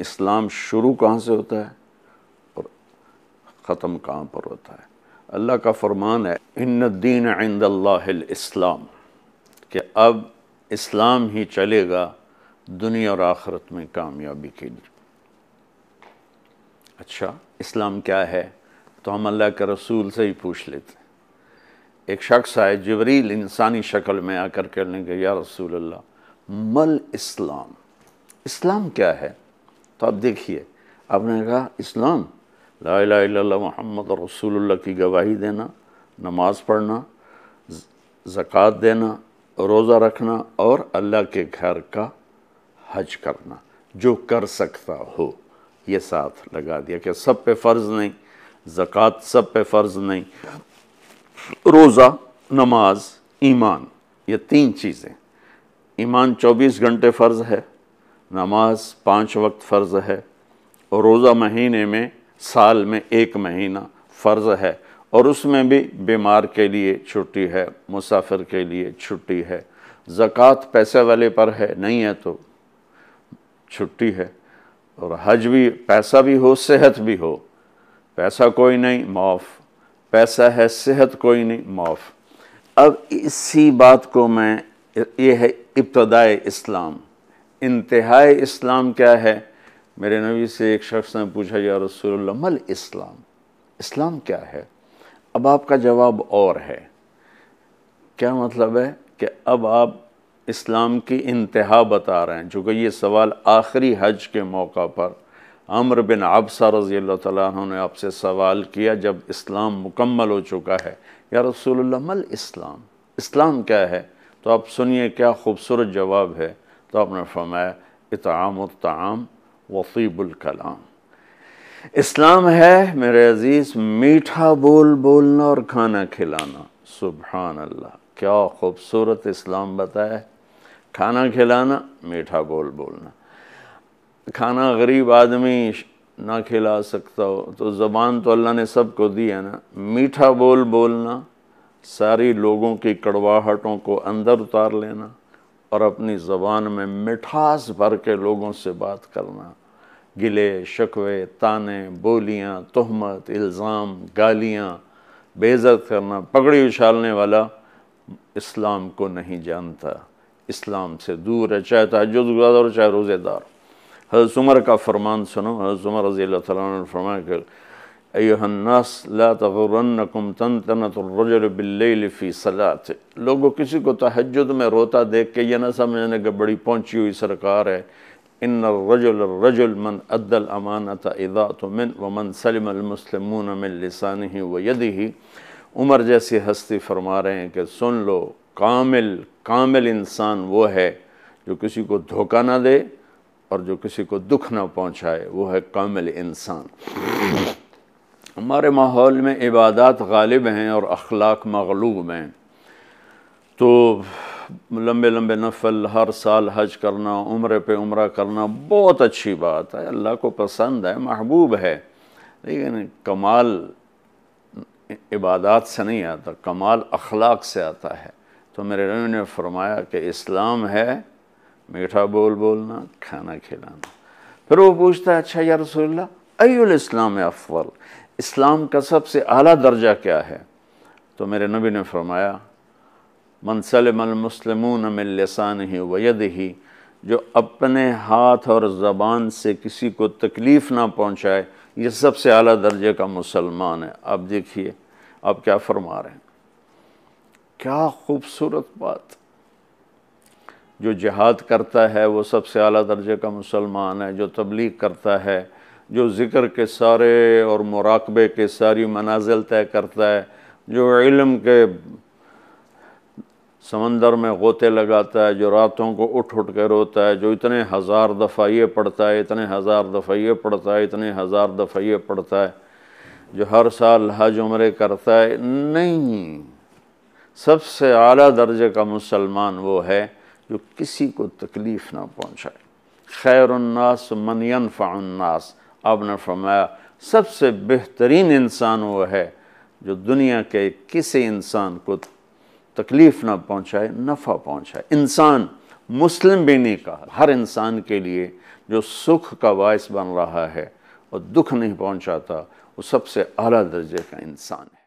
इस्लाम शुरू कहाँ से होता है और ख़त्म कहाँ पर होता है अल्लाह का फरमान है इन दीन आइंद इस्लाम कि अब इस्लाम ही चलेगा दुनिया और आखरत में कामयाबी के लिए अच्छा इस्लाम क्या है तो हम अल्लाह के रसूल से ही पूछ लेते हैं एक शख्स आए जबरील इंसानी शक्ल में आकर कहने लेंगे या रसूल अल्लाह मल इस्लाम इस्लाम क्या है तो आप देखिए आपने कहा इस्लाम ला ला मोहम्मद रसूल की गवाही देना नमाज़ पढ़ना ज़क़़त देना रोज़ा रखना और अल्लाह के घर का हज करना जो कर सकता हो ये साथ लगा दिया कि सब पे फ़र्ज़ नहीं ज़क़़त सब पे फ़र्ज़ नहीं रोज़ा नमाज ईमान ये तीन चीज़ें ईमान 24 घंटे फ़र्ज़ है नमाज पाँच वक्त फ़र्ज़ है और रोज़ा महीने में साल में एक महीना फ़र्ज़ है और उसमें भी बीमार के लिए छुट्टी है मुसाफिर के लिए छुट्टी है ज़क़़त पैसे वाले पर है नहीं है तो छुट्टी है और हज भी पैसा भी हो सेहत भी हो पैसा कोई नहीं माफ़ पैसा है सेहत कोई नहीं माफ़ अब इसी बात को मैं ये है इब्तदा इस्लाम इंतहाई इस्लाम क्या है मेरे नबी से एक शख्स ने पूछा या रसूल मल इस्लाम इस्लाम क्या है अब आपका जवाब और है क्या मतलब है कि अब आप इस्लाम की इंतहा बता रहे हैं चूँकि ये सवाल आखिरी हज के मौका पर अम्र बिन आबसा रज़ी अल्लाह तु ने आपसे सवाल किया जब इस्लाम मुकम्मल हो चुका है या रसूल मल इस्लाम इस्लाम क्या है तो आप सुनिए क्या खूबसूरत जवाब है तो आपने फरमाया इताम कलाम इस्लाम है मेरे अज़ीज़ मीठा बोल बोलना और खाना खिलाना सुबहान अल्लाह क्या खूबसूरत इस्लाम बताए खाना खिलाना मीठा बोल बोलना खाना गरीब आदमी ना खिला सकता हो तो ज़बान तो अल्लाह ने सबको दी है ना मीठा बोल बोलना सारी लोगों की कड़वाहटों को अंदर उतार लेना और अपनी ज़बान में मिठास भर के लोगों से बात करना गिले शकवे ताने बोलियाँ तहमत इल्ज़ाम गालियाँ बेज़त करना पगड़ी उछालने वाला इस्लाम को नहीं जानता इस्लाम से दूर है चाहे तजुदार चाहे रोज़ेदार हज़रत उमर का फरमान सुनो हज़रत उमर रज़ी अल्लाह फरमाया अयोहन्नास ला तगरनकुम तन तनतरजबिल्ल फ़ी सलात लोगों किसी को तहजद में रोता देख के ये ना समझने के बड़ी पहुँची हुई सरकार है इन रजुल रजुल मन अद्दल अमानत इदा तो मिन व मन सलमसलमून मिन लसान ही व यदि ही उमर जैसी हस्ती फरमा रहे हैं कि सुन लो कामिल कामिल इंसान वो है जो किसी को धोखा ना दे और जो किसी को दुख ना पहुँचाए वो है कामिल इंसान हमारे माहौल में इबादत गालिब हैं और अखलाक मगलूब हैं तो लंबे लंबे नफल हर साल हज करना उम्र पे उम्र करना बहुत अच्छी बात है अल्लाह को पसंद है महबूब है लेकिन कमाल इबादत से नहीं आता कमाल अखलाक से आता है तो मेरे रवि ने फरमाया कि इस्लाम है मीठा बोल बोलना खाना खिलाना फिर वो पूछता है अच्छा या रसोल्ला अयुल इस्लाम अफवल इस्लाम का सबसे अला दर्जा क्या है तो मेरे नबी ने फरमाया मनसलमसलम मिलसान ही वयद ही जो अपने हाथ और ज़बान से किसी को तकलीफ़ ना पहुँचाए ये सबसे अला दर्जे का मुसलमान है आप देखिए आप क्या फरमा रहे हैं क्या खूबसूरत बात जो जहाद करता है वो सबसे अली दर्जे का मुसलमान है जो तबलीग करता है जो ज़िक्र के सारे और मराकबे के सारी मनाजिल तय करता है जो इलम के समंदर में गोते लगाता है जो रातों को उठ उठ के रोता है जो इतने हज़ार दफ़ा ये पढ़ता है इतने हज़ार दफ़ा ये पढ़ता है इतने हज़ार दफ़ा ये पढ़ता है जो हर साल हज उम्र करता है नहीं सबसे आला दर्जे का मुसलमान वो है जो किसी को तकलीफ़ ना पहुँचाए खैरनास मनियन फ़ाउन्नास आपने फरमाया सबसे बेहतरीन इंसान वो है जो दुनिया के किसी इंसान को तकलीफ़ ना पहुंचाए नफ़ा पहुंचाए इंसान मुस्लिम भी नहीं कहा हर इंसान के लिए जो सुख का बायस बन रहा है और दुख नहीं पहुंचाता वो सबसे अला दर्जे का इंसान है